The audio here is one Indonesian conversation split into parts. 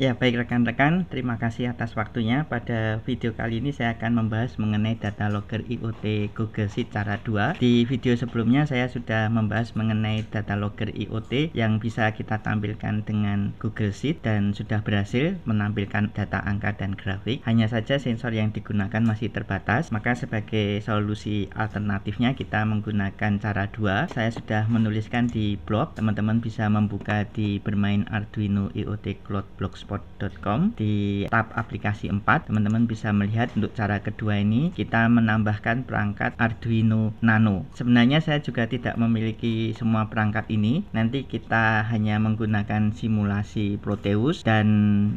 Ya, baik rekan-rekan, terima kasih atas waktunya. Pada video kali ini saya akan membahas mengenai data logger IoT Google Sheet cara 2. Di video sebelumnya saya sudah membahas mengenai data logger IoT yang bisa kita tampilkan dengan Google Sheet dan sudah berhasil menampilkan data angka dan grafik. Hanya saja sensor yang digunakan masih terbatas, maka sebagai solusi alternatifnya kita menggunakan cara 2. Saya sudah menuliskan di blog, teman-teman bisa membuka di bermain Arduino IoT Cloud Blocks transport.com di tab aplikasi 4 teman-teman bisa melihat untuk cara kedua ini kita menambahkan perangkat Arduino Nano sebenarnya saya juga tidak memiliki semua perangkat ini nanti kita hanya menggunakan simulasi Proteus dan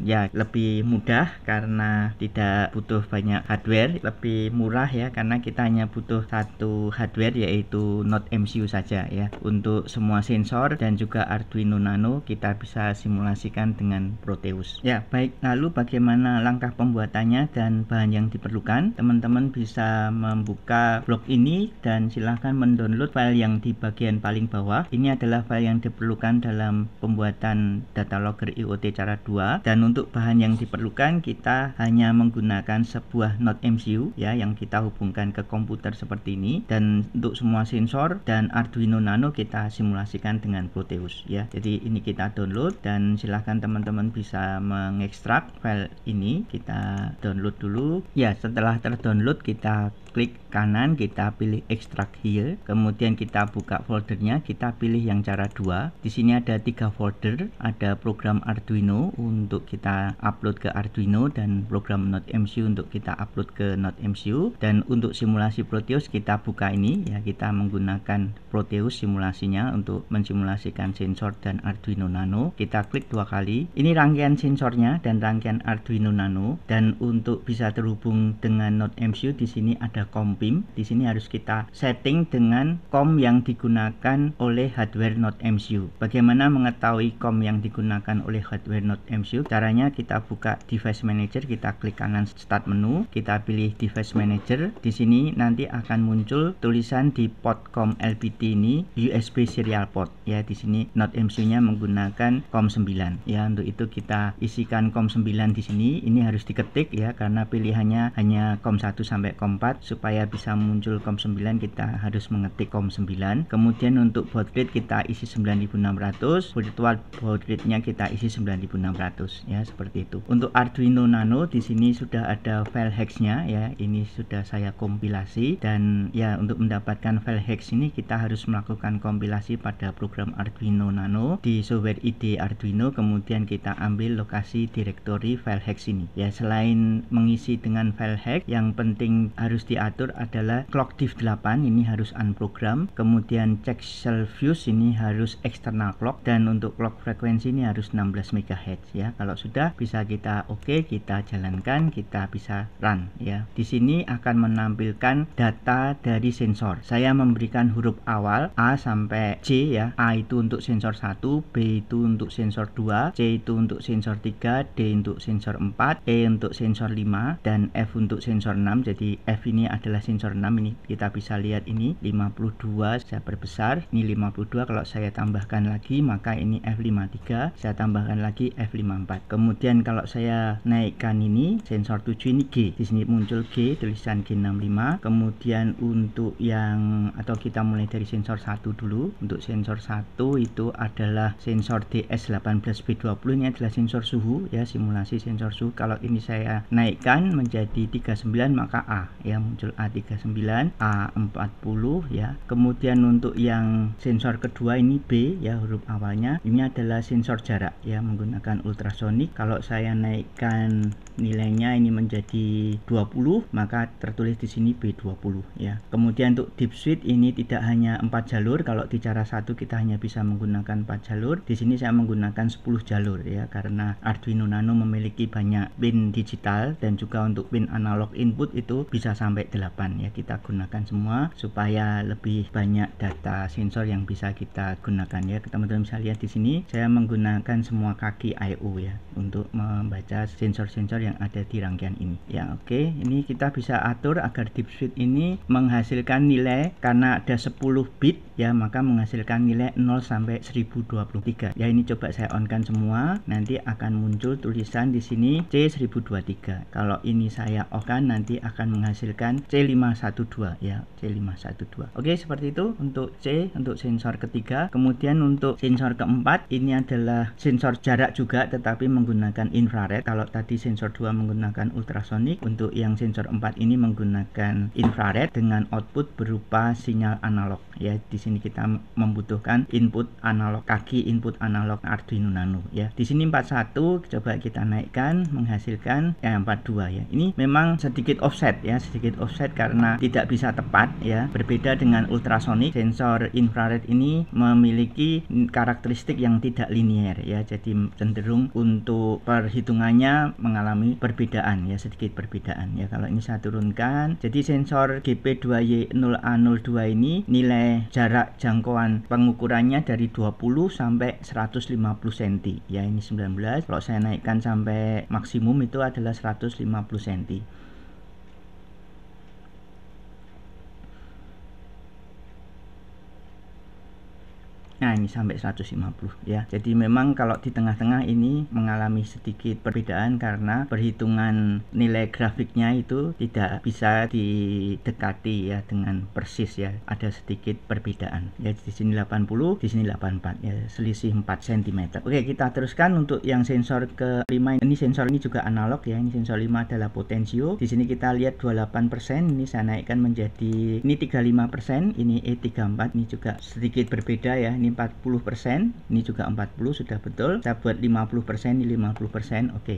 ya lebih mudah karena tidak butuh banyak hardware lebih murah ya karena kita hanya butuh satu hardware yaitu Node MCU saja ya untuk semua sensor dan juga Arduino Nano kita bisa simulasikan dengan Proteus bagus. Ya, baik. Lalu bagaimana langkah pembuatannya dan bahan yang diperlukan? Teman-teman bisa membuka blog ini dan silahkan mendownload file yang di bagian paling bawah. Ini adalah file yang diperlukan dalam pembuatan data logger IoT cara 2 dan untuk bahan yang diperlukan kita hanya menggunakan sebuah node MCU ya yang kita hubungkan ke komputer seperti ini dan untuk semua sensor dan Arduino Nano kita simulasikan dengan Proteus ya. Jadi ini kita download dan silahkan teman-teman bisa mengekstrak file ini kita download dulu ya setelah terdownload kita klik kanan kita pilih extract here kemudian kita buka foldernya kita pilih yang cara dua di sini ada tiga folder ada program Arduino untuk kita upload ke Arduino dan program NodeMCU untuk kita upload ke NodeMCU dan untuk simulasi Proteus kita buka ini ya kita menggunakan Proteus simulasinya untuk mensimulasikan sensor dan Arduino Nano kita klik dua kali ini rangkaian sensornya dan rangkaian Arduino Nano dan untuk bisa terhubung dengan NodeMCU di sini ada ada COM Di sini harus kita setting dengan COM yang digunakan oleh hardware not MCU. Bagaimana mengetahui COM yang digunakan oleh hardware not MCU? Caranya kita buka device manager, kita klik kanan start menu, kita pilih device manager. Di sini nanti akan muncul tulisan di port COM LPT ini USB serial port ya. Di sini not MCU-nya menggunakan COM 9 ya. Untuk itu kita isikan COM 9 di sini. Ini harus diketik ya karena pilihannya hanya COM 1 sampai COM 4 supaya bisa muncul COM9 kita harus mengetik COM9 kemudian untuk baud rate kita isi 9600 virtual baud rate-nya kita isi 9600 ya seperti itu untuk Arduino Nano di sini sudah ada file hex-nya ya ini sudah saya kompilasi dan ya untuk mendapatkan file hex ini kita harus melakukan kompilasi pada program Arduino Nano di software ide Arduino kemudian kita ambil lokasi direktori file hex ini ya selain mengisi dengan file hex yang penting harus di diatur adalah clock div 8 ini harus unprogram kemudian check cell fuse ini harus external clock dan untuk clock frekuensi ini harus 16 MHz ya kalau sudah bisa kita oke okay, kita jalankan kita bisa run ya di sini akan menampilkan data dari sensor saya memberikan huruf awal A sampai C ya A itu untuk sensor 1 B itu untuk sensor 2 C itu untuk sensor 3 D untuk sensor 4 E untuk sensor 5 dan F untuk sensor 6 jadi F ini adalah sensor 6 ini kita bisa lihat ini 52 saya perbesar ini 52 kalau saya tambahkan lagi maka ini F53 saya tambahkan lagi F54 kemudian kalau saya naikkan ini sensor 7 ini G di sini muncul G tulisan G65 kemudian untuk yang atau kita mulai dari sensor 1 dulu untuk sensor 1 itu adalah sensor DS18B20 ini adalah sensor suhu ya simulasi sensor suhu kalau ini saya naikkan menjadi 39 maka A yang muncul A39, A40 ya. Kemudian untuk yang sensor kedua ini B ya huruf awalnya. Ini adalah sensor jarak ya menggunakan ultrasonik. Kalau saya naikkan nilainya ini menjadi 20 maka tertulis di sini B20 ya. Kemudian untuk deep switch ini tidak hanya empat jalur kalau di cara satu kita hanya bisa menggunakan empat jalur. Di sini saya menggunakan 10 jalur ya karena Arduino Nano memiliki banyak pin digital dan juga untuk pin analog input itu bisa sampai sampai 8 ya kita gunakan semua supaya lebih banyak data sensor yang bisa kita gunakan ya teman-teman bisa lihat di sini saya menggunakan semua kaki IO ya untuk membaca sensor-sensor yang ada di rangkaian ini ya oke okay. ini kita bisa atur agar sweet ini menghasilkan nilai karena ada 10 bit ya maka menghasilkan nilai 0 sampai 1023 ya ini coba saya onkan semua nanti akan muncul tulisan di sini C1023 kalau ini saya onkan nanti akan menghasilkan dengan C512 ya C512 oke seperti itu untuk C untuk sensor ketiga kemudian untuk sensor keempat ini adalah sensor jarak juga tetapi menggunakan infrared kalau tadi sensor 2 menggunakan ultrasonic untuk yang sensor 4 ini menggunakan infrared dengan output berupa sinyal analog ya di sini kita membutuhkan input analog kaki input analog Arduino Nano ya di sini 41 coba kita naikkan menghasilkan ya 42 ya ini memang sedikit offset ya sedikit offset karena tidak bisa tepat ya. Berbeda dengan ultrasonik, sensor infrared ini memiliki karakteristik yang tidak linier ya. Jadi cenderung untuk perhitungannya mengalami perbedaan ya, sedikit perbedaan ya. Kalau ini saya turunkan, jadi sensor GP2Y0A02 ini nilai jarak jangkauan pengukurannya dari 20 sampai 150 cm ya. Ini 19. Kalau saya naikkan sampai maksimum itu adalah 150 cm. nah ini sampai 150 ya jadi memang kalau di tengah-tengah ini mengalami sedikit perbedaan karena perhitungan nilai grafiknya itu tidak bisa didekati ya dengan persis ya ada sedikit perbedaan ya di sini 80 di sini 84 ya selisih 4 cm oke kita teruskan untuk yang sensor ke 5 ini sensor ini juga analog ya ini sensor 5 adalah potensio di sini kita lihat 28% ini saya naikkan menjadi ini 35% ini E34 ini juga sedikit berbeda ya ini 40%, ini juga 40 sudah betul. Kita buat 50%, ini 50%, oke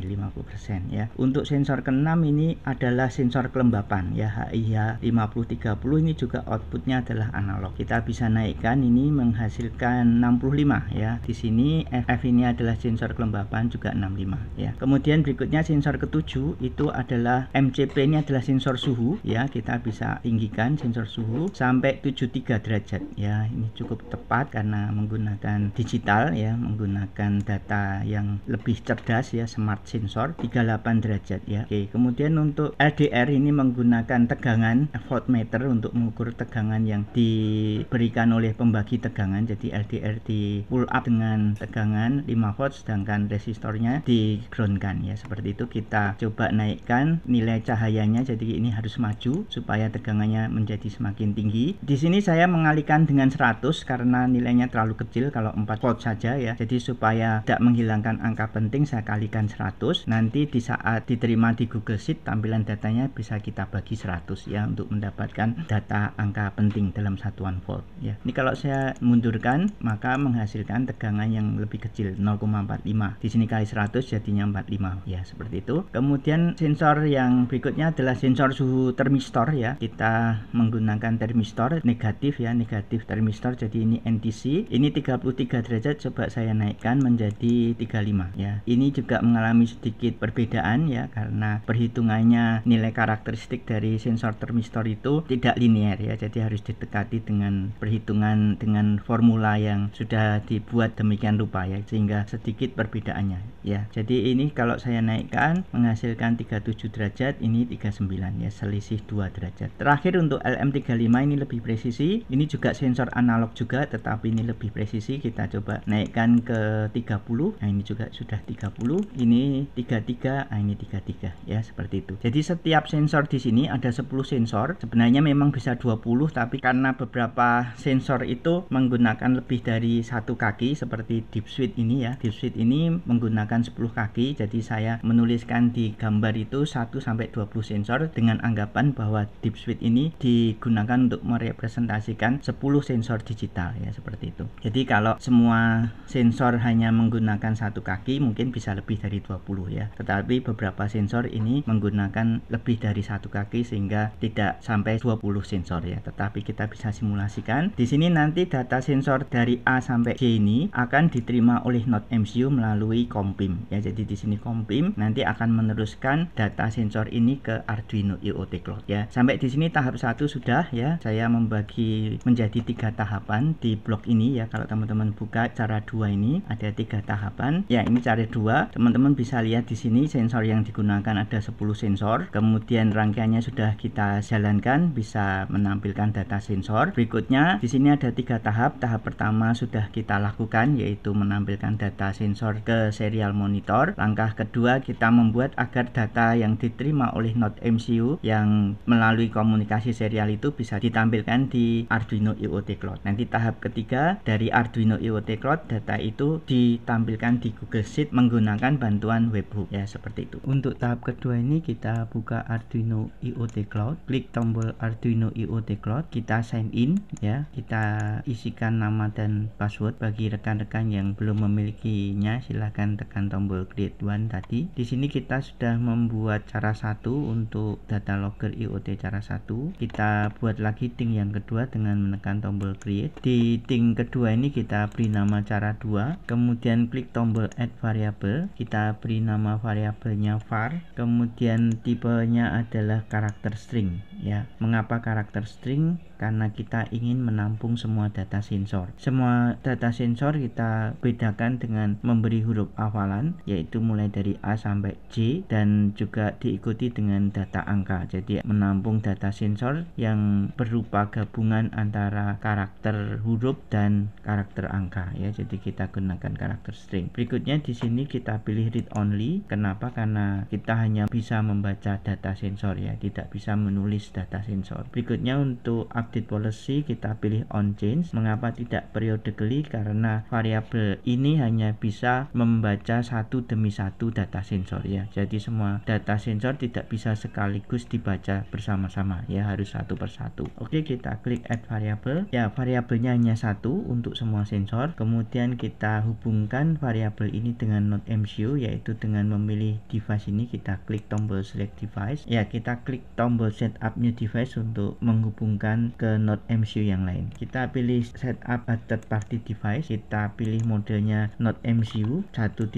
50% ya. Untuk sensor keenam ini adalah sensor kelembapan ya HIH 5030 ini juga outputnya adalah analog. Kita bisa naikkan ini menghasilkan 65 ya. Di sini FF ini adalah sensor kelembapan juga 65 ya. Kemudian berikutnya sensor ketujuh itu adalah MCP ini adalah sensor suhu ya. Kita bisa tinggikan sensor suhu sampai 73 derajat ya. Ini cukup tepat karena karena menggunakan digital ya, menggunakan data yang lebih cerdas ya, smart sensor 38 derajat ya. Oke, kemudian untuk LDR ini menggunakan tegangan voltmeter untuk mengukur tegangan yang diberikan oleh pembagi tegangan. Jadi LDR di pull up dengan tegangan 5 volt sedangkan resistornya di groundkan ya. Seperti itu kita coba naikkan nilai cahayanya jadi ini harus maju supaya tegangannya menjadi semakin tinggi. Di sini saya mengalihkan dengan 100 karena nilainya terlalu kecil kalau 4 volt saja ya jadi supaya tidak menghilangkan angka penting saya kalikan 100 nanti di saat diterima di Google Sheet tampilan datanya bisa kita bagi 100 ya untuk mendapatkan data angka penting dalam satuan volt ya ini kalau saya mundurkan maka menghasilkan tegangan yang lebih kecil 0,45 di sini kali 100 jadinya 45 ya seperti itu kemudian sensor yang berikutnya adalah sensor suhu termistor ya kita menggunakan termistor negatif ya negatif termistor jadi ini NTC ini 33 derajat coba saya naikkan menjadi 35 ya ini juga mengalami sedikit perbedaan ya karena perhitungannya nilai karakteristik dari sensor termistor itu tidak linear ya jadi harus didekati dengan perhitungan dengan formula yang sudah dibuat demikian rupa ya sehingga sedikit perbedaannya ya jadi ini kalau saya naikkan menghasilkan 37 derajat ini 39 ya selisih 2 derajat terakhir untuk LM35 ini lebih presisi ini juga sensor analog juga tetapi ini lebih presisi kita coba naikkan ke 30 nah ini juga sudah 30 ini 33 nah ini 33 ya seperti itu jadi setiap sensor di sini ada 10 sensor sebenarnya memang bisa 20 tapi karena beberapa sensor itu menggunakan lebih dari satu kaki seperti deep switch ini ya deep switch ini menggunakan 10 kaki jadi saya menuliskan di gambar itu 1 sampai 20 sensor dengan anggapan bahwa deep switch ini digunakan untuk merepresentasikan 10 sensor digital ya seperti itu itu. Jadi kalau semua sensor hanya menggunakan satu kaki mungkin bisa lebih dari 20 ya. Tetapi beberapa sensor ini menggunakan lebih dari satu kaki sehingga tidak sampai 20 sensor ya. Tetapi kita bisa simulasikan. Di sini nanti data sensor dari A sampai G ini akan diterima oleh node MCU melalui kompim ya. Jadi di sini kompim nanti akan meneruskan data sensor ini ke Arduino IoT Cloud ya. Sampai di sini tahap satu sudah ya. Saya membagi menjadi tiga tahapan di blok ini ya kalau teman-teman buka cara dua ini ada tiga tahapan ya ini cara dua teman-teman bisa lihat di sini sensor yang digunakan ada 10 sensor kemudian rangkaiannya sudah kita jalankan bisa menampilkan data sensor berikutnya di sini ada tiga tahap tahap pertama sudah kita lakukan yaitu menampilkan data sensor ke serial monitor langkah kedua kita membuat agar data yang diterima oleh node MCU yang melalui komunikasi serial itu bisa ditampilkan di Arduino IoT Cloud nanti tahap ketiga dari Arduino IoT Cloud data itu ditampilkan di Google Sheet menggunakan bantuan webhook ya seperti itu untuk tahap kedua ini kita buka Arduino IoT Cloud klik tombol Arduino IoT Cloud kita sign in ya kita isikan nama dan password bagi rekan-rekan yang belum memilikinya silahkan tekan tombol create one tadi di sini kita sudah membuat cara satu untuk data logger IoT cara satu kita buat lagi ting yang kedua dengan menekan tombol create di ting kedua kedua ini kita beri nama cara dua kemudian klik tombol add variable kita beri nama variabelnya var kemudian tipenya adalah karakter string ya mengapa karakter string karena kita ingin menampung semua data sensor. Semua data sensor kita bedakan dengan memberi huruf awalan yaitu mulai dari A sampai J dan juga diikuti dengan data angka. Jadi menampung data sensor yang berupa gabungan antara karakter huruf dan karakter angka ya. Jadi kita gunakan karakter string. Berikutnya di sini kita pilih read only. Kenapa? Karena kita hanya bisa membaca data sensor ya, tidak bisa menulis data sensor. Berikutnya untuk update policy kita pilih on change mengapa tidak periodically karena variabel ini hanya bisa membaca satu demi satu data sensor ya jadi semua data sensor tidak bisa sekaligus dibaca bersama-sama ya harus satu persatu oke kita klik add variable ya variabelnya hanya satu untuk semua sensor kemudian kita hubungkan variabel ini dengan node MCU yaitu dengan memilih device ini kita klik tombol select device ya kita klik tombol setup new device untuk menghubungkan ke node MCU yang lain kita pilih setup a third party device kita pilih modelnya node MCU 1.0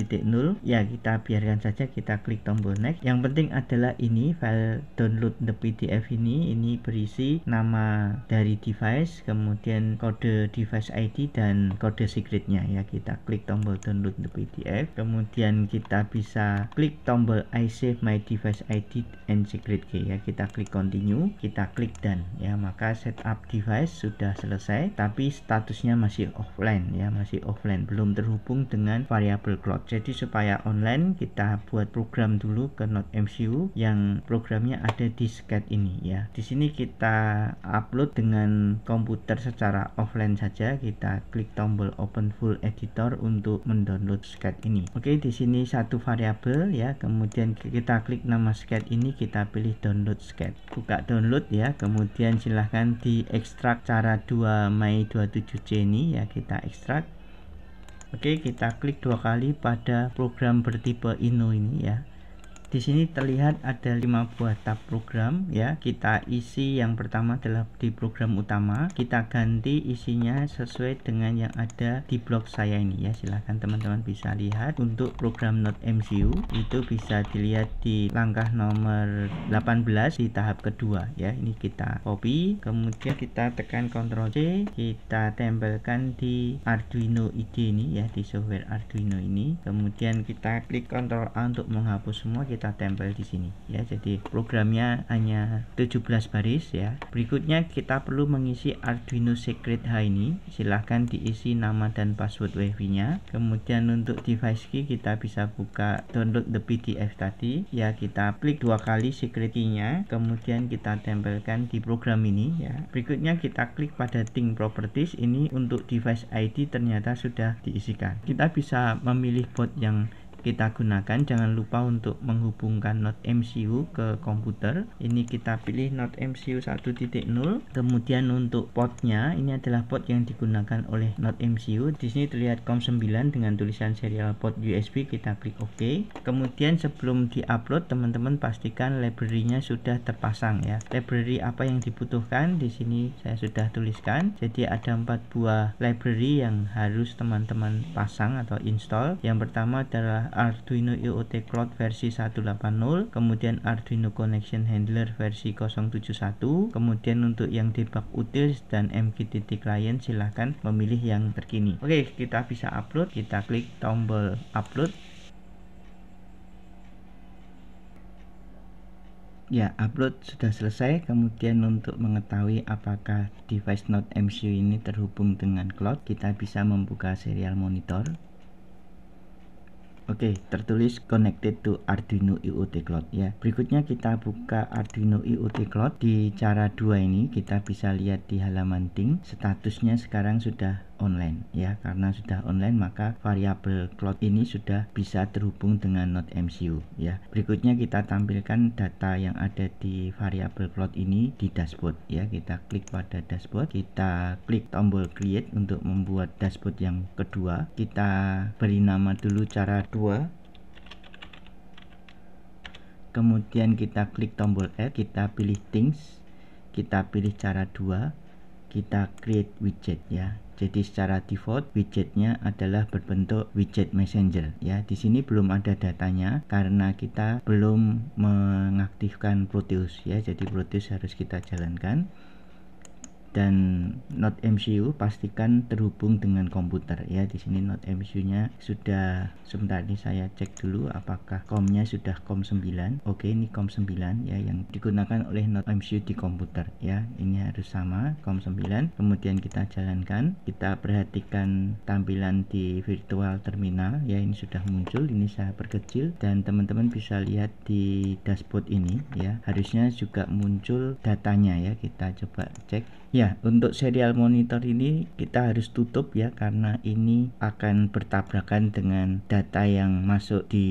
ya kita biarkan saja kita klik tombol next yang penting adalah ini file download the PDF ini ini berisi nama dari device kemudian kode device ID dan kode secretnya ya kita klik tombol download the PDF kemudian kita bisa klik tombol I save my device ID and secret key ya kita klik continue kita klik dan ya maka setup device sudah selesai tapi statusnya masih offline ya masih offline belum terhubung dengan variable cloud jadi supaya online kita buat program dulu ke node MCU yang programnya ada di sket ini ya di sini kita upload dengan komputer secara offline saja kita klik tombol open full editor untuk mendownload sket ini oke di sini satu variabel ya kemudian kita klik nama sket ini kita pilih download sket buka download ya kemudian silahkan di ekstrak cara 2 Mei 27C ini ya kita ekstrak Oke kita klik dua kali pada program bertipe Inno ini ya di sini terlihat ada lima buah tab program ya kita isi yang pertama adalah di program utama kita ganti isinya sesuai dengan yang ada di blog saya ini ya silahkan teman-teman bisa lihat untuk program not MCU itu bisa dilihat di langkah nomor 18 di tahap kedua ya ini kita copy kemudian kita tekan Ctrl C kita tempelkan di Arduino ID ini ya di software Arduino ini kemudian kita klik Ctrl A untuk menghapus semua kita kita tempel di sini ya jadi programnya hanya 17 baris ya berikutnya kita perlu mengisi Arduino Secret H ini silahkan diisi nama dan password wifi nya kemudian untuk device key kita bisa buka download the pdf tadi ya kita klik dua kali secret key nya kemudian kita tempelkan di program ini ya berikutnya kita klik pada Thing properties ini untuk device ID ternyata sudah diisikan kita bisa memilih port yang kita gunakan jangan lupa untuk menghubungkan node MCU ke komputer ini kita pilih node MCU 1.0 kemudian untuk portnya ini adalah port yang digunakan oleh node MCU di sini terlihat COM9 dengan tulisan serial port USB kita klik OK kemudian sebelum diupload teman-teman pastikan library-nya sudah terpasang ya library apa yang dibutuhkan di sini saya sudah tuliskan jadi ada empat buah library yang harus teman-teman pasang atau install yang pertama adalah Arduino IoT Cloud versi 180, kemudian Arduino Connection Handler versi 071, kemudian untuk yang debug utils dan MQTT client silahkan memilih yang terkini. Oke, kita bisa upload, kita klik tombol upload. ya upload sudah selesai kemudian untuk mengetahui apakah device Node MCU ini terhubung dengan cloud kita bisa membuka serial monitor Oke, tertulis connected to Arduino IoT Cloud ya. Berikutnya kita buka Arduino IoT Cloud di cara dua ini kita bisa lihat di halaman Ting statusnya sekarang sudah online ya karena sudah online maka variabel cloud ini sudah bisa terhubung dengan node MCU ya berikutnya kita tampilkan data yang ada di variabel cloud ini di dashboard ya kita klik pada dashboard kita klik tombol create untuk membuat dashboard yang kedua kita beri nama dulu cara 2 kemudian kita klik tombol add kita pilih things kita pilih cara dua kita create widget ya jadi secara default widgetnya adalah berbentuk widget messenger ya. Di sini belum ada datanya karena kita belum mengaktifkan Proteus ya. Jadi Proteus harus kita jalankan dan Not MCU pastikan terhubung dengan komputer ya di sini node MCU-nya sudah sebentar ini saya cek dulu apakah COM-nya sudah com 9 oke ini com 9 ya yang digunakan oleh Not MCU di komputer ya ini harus sama com 9 kemudian kita jalankan kita perhatikan tampilan di virtual terminal ya ini sudah muncul ini saya perkecil dan teman-teman bisa lihat di dashboard ini ya harusnya juga muncul datanya ya kita coba cek Ya, untuk serial monitor ini kita harus tutup ya karena ini akan bertabrakan dengan data yang masuk di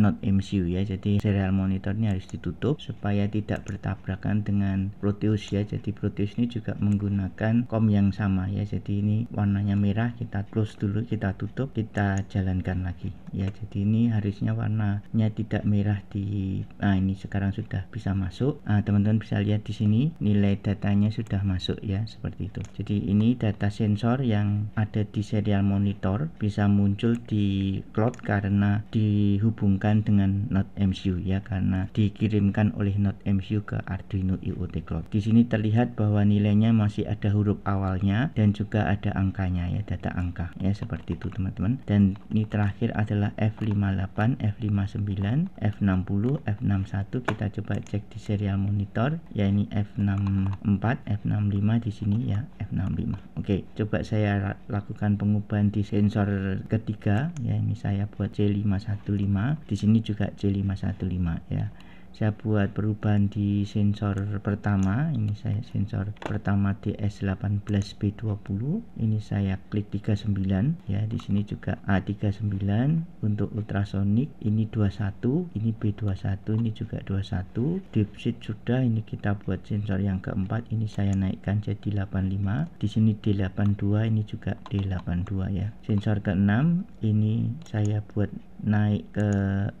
Node MCU ya. Jadi serial monitor ini harus ditutup supaya tidak bertabrakan dengan Proteus ya. Jadi Proteus ini juga menggunakan COM yang sama ya. Jadi ini warnanya merah, kita close dulu, kita tutup, kita jalankan lagi ya. Jadi ini harusnya warnanya tidak merah di nah ini sekarang sudah bisa masuk. Ah, teman-teman nah, bisa lihat di sini nilai datanya sudah masuk masuk ya seperti itu jadi ini data sensor yang ada di serial monitor bisa muncul di cloud karena dihubungkan dengan node MCU ya karena dikirimkan oleh node MCU ke Arduino IoT Cloud di sini terlihat bahwa nilainya masih ada huruf awalnya dan juga ada angkanya ya data angka ya seperti itu teman-teman dan ini terakhir adalah F58 F59 F60 F61 kita coba cek di serial monitor ya ini F64 F60 65 di sini ya F65 oke coba saya lakukan pengubahan di sensor ketiga ya ini saya buat C515 di sini juga C515 ya saya buat perubahan di sensor pertama ini saya sensor pertama DS18B20 ini saya klik 39 ya di sini juga A39 untuk ultrasonic ini 21 ini B21 ini juga 21 deep sheet sudah ini kita buat sensor yang keempat ini saya naikkan jadi 85 di sini D82 ini juga D82 ya sensor keenam ini saya buat naik ke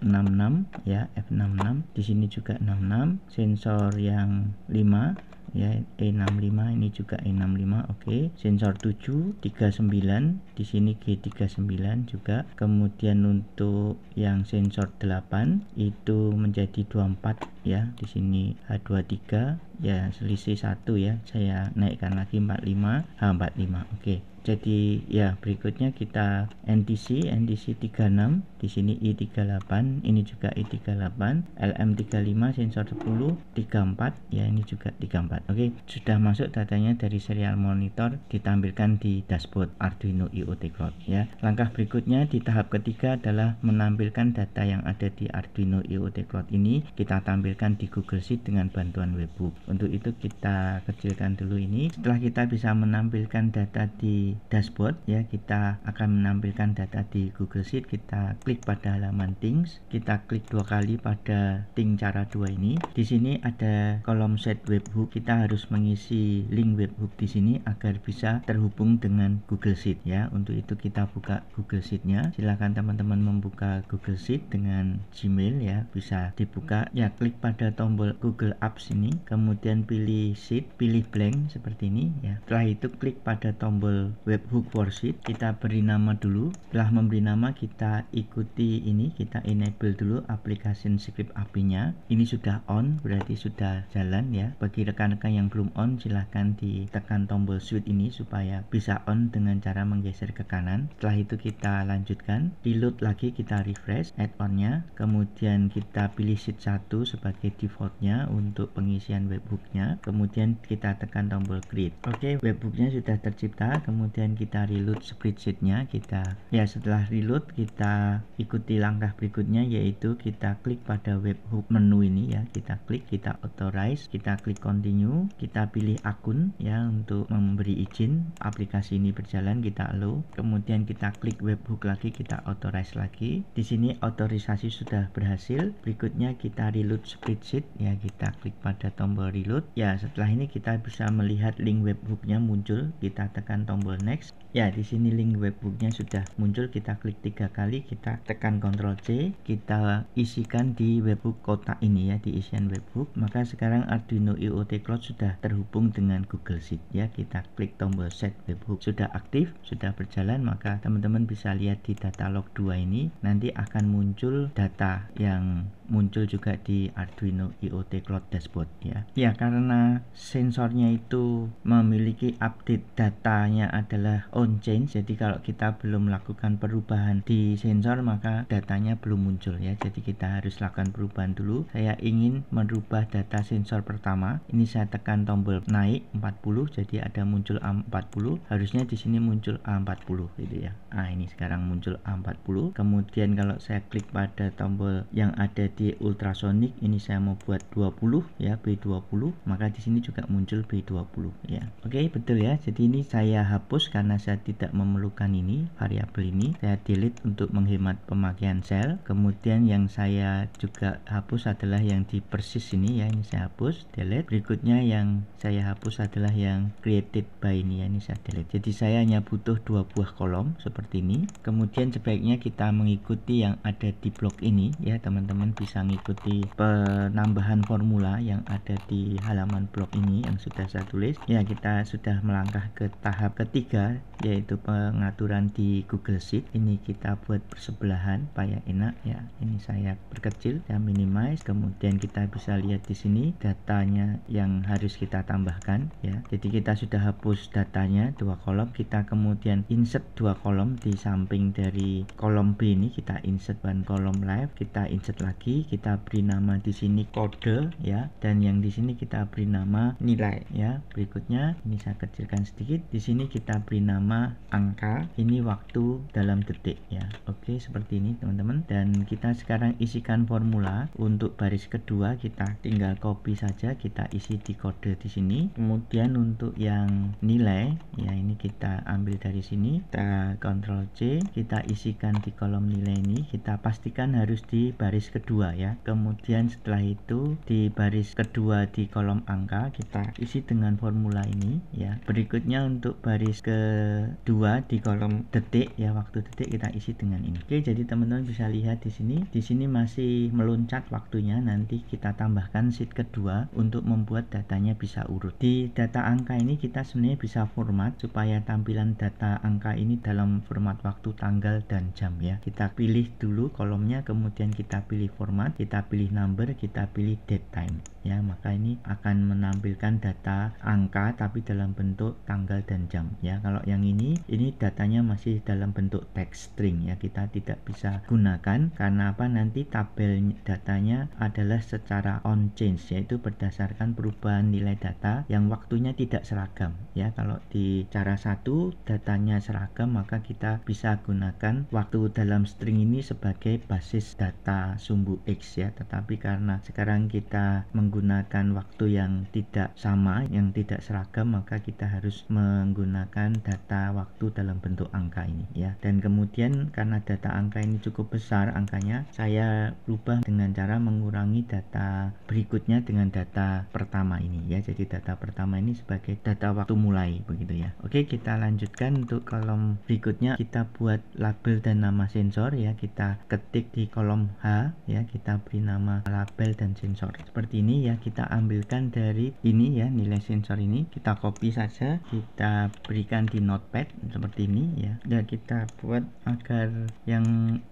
66 ya F66 di sini juga 66 sensor yang 5 ya E65 ini juga E65 oke okay. sensor 7 39 di sini G39 juga kemudian untuk yang sensor 8 itu menjadi 24 ya di sini H23 ya selisih 1 ya saya naikkan lagi 45 H45 oke okay jadi ya berikutnya kita NTC NTC 36 di sini I38 ini juga I38 LM35 sensor 10 34 ya ini juga 34 oke okay. sudah masuk datanya dari serial monitor ditampilkan di dashboard Arduino IoT Cloud ya langkah berikutnya di tahap ketiga adalah menampilkan data yang ada di Arduino IoT Cloud ini kita tampilkan di Google Sheet dengan bantuan webbook untuk itu kita kecilkan dulu ini setelah kita bisa menampilkan data di dashboard ya kita akan menampilkan data di Google Sheet kita klik pada halaman things kita klik dua kali pada thing cara dua ini di sini ada kolom set webhook kita harus mengisi link webhook di sini agar bisa terhubung dengan Google Sheet ya untuk itu kita buka Google Sheetnya silahkan teman-teman membuka Google Sheet dengan Gmail ya bisa dibuka ya klik pada tombol Google Apps ini kemudian pilih sheet pilih blank seperti ini ya setelah itu klik pada tombol webhook worksheet kita beri nama dulu setelah memberi nama kita ikuti ini kita enable dulu aplikasi script API nya ini sudah on berarti sudah jalan ya bagi rekan-rekan yang belum on silahkan ditekan tombol switch ini supaya bisa on dengan cara menggeser ke kanan setelah itu kita lanjutkan reload lagi kita refresh add-on nya kemudian kita pilih sheet 1 sebagai defaultnya untuk pengisian webhooknya kemudian kita tekan tombol create oke okay, webhooknya sudah tercipta kemudian kemudian kita reload spreadsheetnya kita ya setelah reload kita ikuti langkah berikutnya yaitu kita klik pada webhook menu ini ya kita klik kita authorize kita klik continue kita pilih akun ya untuk memberi izin aplikasi ini berjalan kita allow kemudian kita klik webhook lagi kita authorize lagi di sini otorisasi sudah berhasil berikutnya kita reload spreadsheet ya kita klik pada tombol reload ya setelah ini kita bisa melihat link webhooknya muncul kita tekan tombol next next Ya, di sini link webbooknya sudah muncul. Kita klik tiga kali, kita tekan Ctrl C, kita isikan di webbook kotak ini ya, di isian webbook. Maka sekarang Arduino IoT Cloud sudah terhubung dengan Google Sheet ya. Kita klik tombol Set Webbook. Sudah aktif, sudah berjalan, maka teman-teman bisa lihat di data log 2 ini nanti akan muncul data yang muncul juga di Arduino IoT Cloud Dashboard ya. Ya, karena sensornya itu memiliki update datanya adalah on change jadi kalau kita belum melakukan perubahan di sensor maka datanya belum muncul ya jadi kita harus lakukan perubahan dulu saya ingin merubah data sensor pertama ini saya tekan tombol naik 40 jadi ada muncul A40 harusnya di sini muncul A40 gitu ya nah ini sekarang muncul A40 kemudian kalau saya klik pada tombol yang ada di ultrasonic ini saya mau buat 20 ya B20 maka di sini juga muncul B20 ya oke betul ya jadi ini saya hapus karena saya saya tidak memerlukan ini variabel ini saya delete untuk menghemat pemakaian sel kemudian yang saya juga hapus adalah yang di persis ini ya ini saya hapus delete berikutnya yang saya hapus adalah yang created by ini ya ini saya delete jadi saya hanya butuh dua buah kolom seperti ini kemudian sebaiknya kita mengikuti yang ada di blok ini ya teman-teman bisa mengikuti penambahan formula yang ada di halaman blok ini yang sudah saya tulis ya kita sudah melangkah ke tahap ketiga yaitu pengaturan di Google Sheet ini kita buat persebelahan supaya enak ya ini saya perkecil saya minimize kemudian kita bisa lihat di sini datanya yang harus kita tambahkan ya jadi kita sudah hapus datanya dua kolom kita kemudian insert dua kolom di samping dari kolom B ini kita insert ban kolom live kita insert lagi kita beri nama di sini kode ya dan yang di sini kita beri nama nilai ya berikutnya ini saya kecilkan sedikit di sini kita beri nama sama angka ini waktu dalam detik ya oke seperti ini teman-teman dan kita sekarang isikan formula untuk baris kedua kita tinggal copy saja kita isi di kode di sini kemudian untuk yang nilai ya ini kita ambil dari sini kita ctrl C kita isikan di kolom nilai ini kita pastikan harus di baris kedua ya kemudian setelah itu di baris kedua di kolom angka kita isi dengan formula ini ya berikutnya untuk baris ke kedua di kolom detik ya waktu detik kita isi dengan ini oke jadi teman-teman bisa lihat di sini di sini masih meluncat waktunya nanti kita tambahkan sheet kedua untuk membuat datanya bisa urut di data angka ini kita sebenarnya bisa format supaya tampilan data angka ini dalam format waktu tanggal dan jam ya kita pilih dulu kolomnya kemudian kita pilih format kita pilih number kita pilih date time ya maka ini akan menampilkan data angka tapi dalam bentuk tanggal dan jam ya kalau yang ini ini datanya masih dalam bentuk text string ya kita tidak bisa gunakan karena apa nanti tabel datanya adalah secara on change yaitu berdasarkan perubahan nilai data yang waktunya tidak seragam ya kalau di cara satu datanya seragam maka kita bisa gunakan waktu dalam string ini sebagai basis data sumbu X ya tetapi karena sekarang kita menggunakan menggunakan waktu yang tidak sama, yang tidak seragam, maka kita harus menggunakan data waktu dalam bentuk angka ini ya. Dan kemudian karena data angka ini cukup besar angkanya, saya rubah dengan cara mengurangi data berikutnya dengan data pertama ini ya. Jadi data pertama ini sebagai data waktu mulai begitu ya. Oke, kita lanjutkan untuk kolom berikutnya kita buat label dan nama sensor ya. Kita ketik di kolom H ya, kita beri nama label dan sensor. Seperti ini ya kita ambilkan dari ini ya nilai sensor ini kita copy saja kita berikan di notepad seperti ini ya dan ya, kita buat agar yang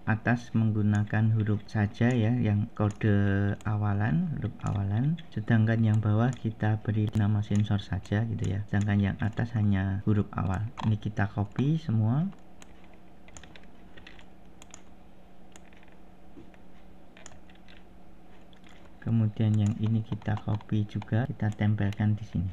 atas menggunakan huruf saja ya yang kode awalan huruf awalan sedangkan yang bawah kita beri nama sensor saja gitu ya sedangkan yang atas hanya huruf awal ini kita copy semua kemudian yang ini kita copy juga kita tempelkan di sini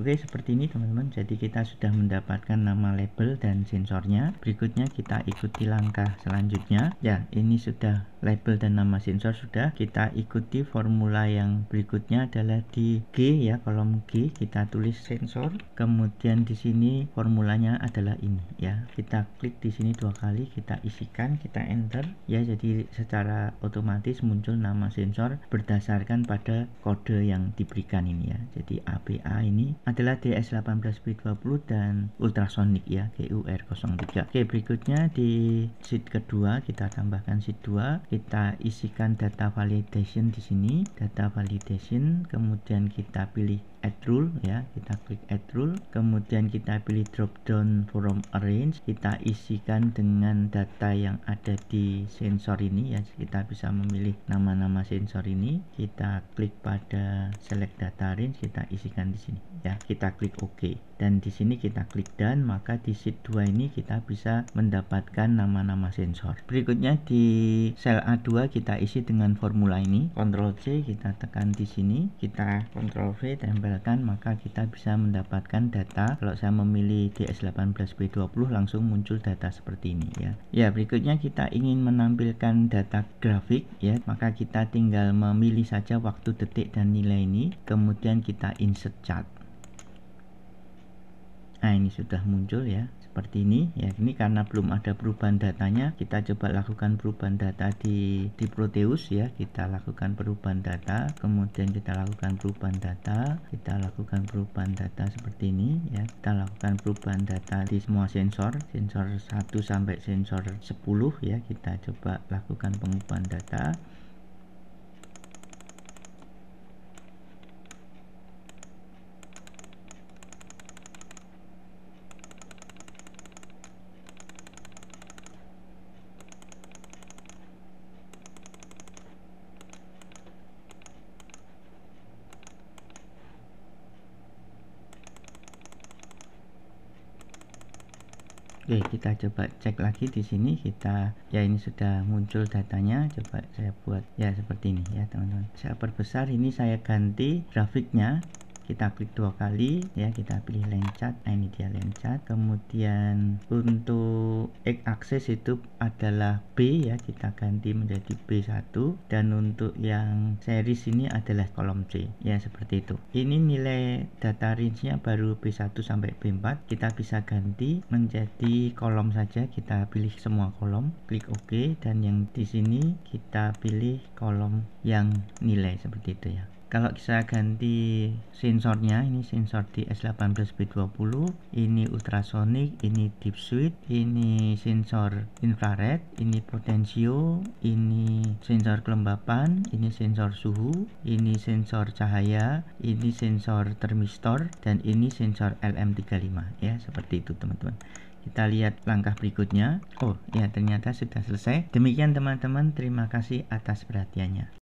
Oke seperti ini teman-teman jadi kita sudah mendapatkan nama label dan sensornya berikutnya kita ikuti langkah selanjutnya ya ini sudah label dan nama sensor sudah kita ikuti formula yang berikutnya adalah di G ya kolom G kita tulis sensor kemudian di sini formulanya adalah ini ya kita klik di sini dua kali kita isikan kita enter ya jadi secara otomatis muncul nama sensor berdasarkan pada kode yang diberikan ini ya jadi APA ini adalah DS18B20 dan ultrasonic ya GUR03 oke berikutnya di sheet kedua kita tambahkan sheet 2 kita isikan data validation di sini data validation kemudian kita pilih add rule ya kita klik add rule kemudian kita pilih drop down from arrange kita isikan dengan data yang ada di sensor ini ya kita bisa memilih nama-nama sensor ini kita klik pada select data range kita isikan di sini ya kita klik OK dan di sini kita klik dan maka di sheet 2 ini kita bisa mendapatkan nama-nama sensor berikutnya di sel A2 kita isi dengan formula ini Ctrl C kita tekan di sini kita Ctrl V tempelkan maka kita bisa mendapatkan data kalau saya memilih DS18B20 langsung muncul data seperti ini ya ya berikutnya kita ingin menampilkan data grafik ya maka kita tinggal memilih saja waktu detik dan nilai ini kemudian kita insert chart Nah ini sudah muncul ya seperti ini ya ini karena belum ada perubahan datanya kita coba lakukan perubahan data di di Proteus ya kita lakukan perubahan data kemudian kita lakukan perubahan data kita lakukan perubahan data seperti ini ya kita lakukan perubahan data di semua sensor sensor 1 sampai sensor 10 ya kita coba lakukan pengubahan data kita coba cek lagi di sini kita ya ini sudah muncul datanya coba saya buat ya seperti ini ya teman-teman saya perbesar ini saya ganti grafiknya kita klik dua kali ya kita pilih lencat, nah ini dia lencat kemudian untuk x axis itu adalah B ya kita ganti menjadi B1 dan untuk yang series ini adalah kolom C ya seperti itu ini nilai data range nya baru B1 sampai B4 kita bisa ganti menjadi kolom saja kita pilih semua kolom klik OK dan yang di sini kita pilih kolom yang nilai seperti itu ya kalau kita ganti sensornya ini sensor DS18 B20 ini ultrasonic ini deep switch, ini sensor infrared ini potensio ini sensor kelembapan ini sensor suhu ini sensor cahaya ini sensor termistor dan ini sensor LM35 ya seperti itu teman-teman kita lihat langkah berikutnya oh ya ternyata sudah selesai demikian teman-teman terima kasih atas perhatiannya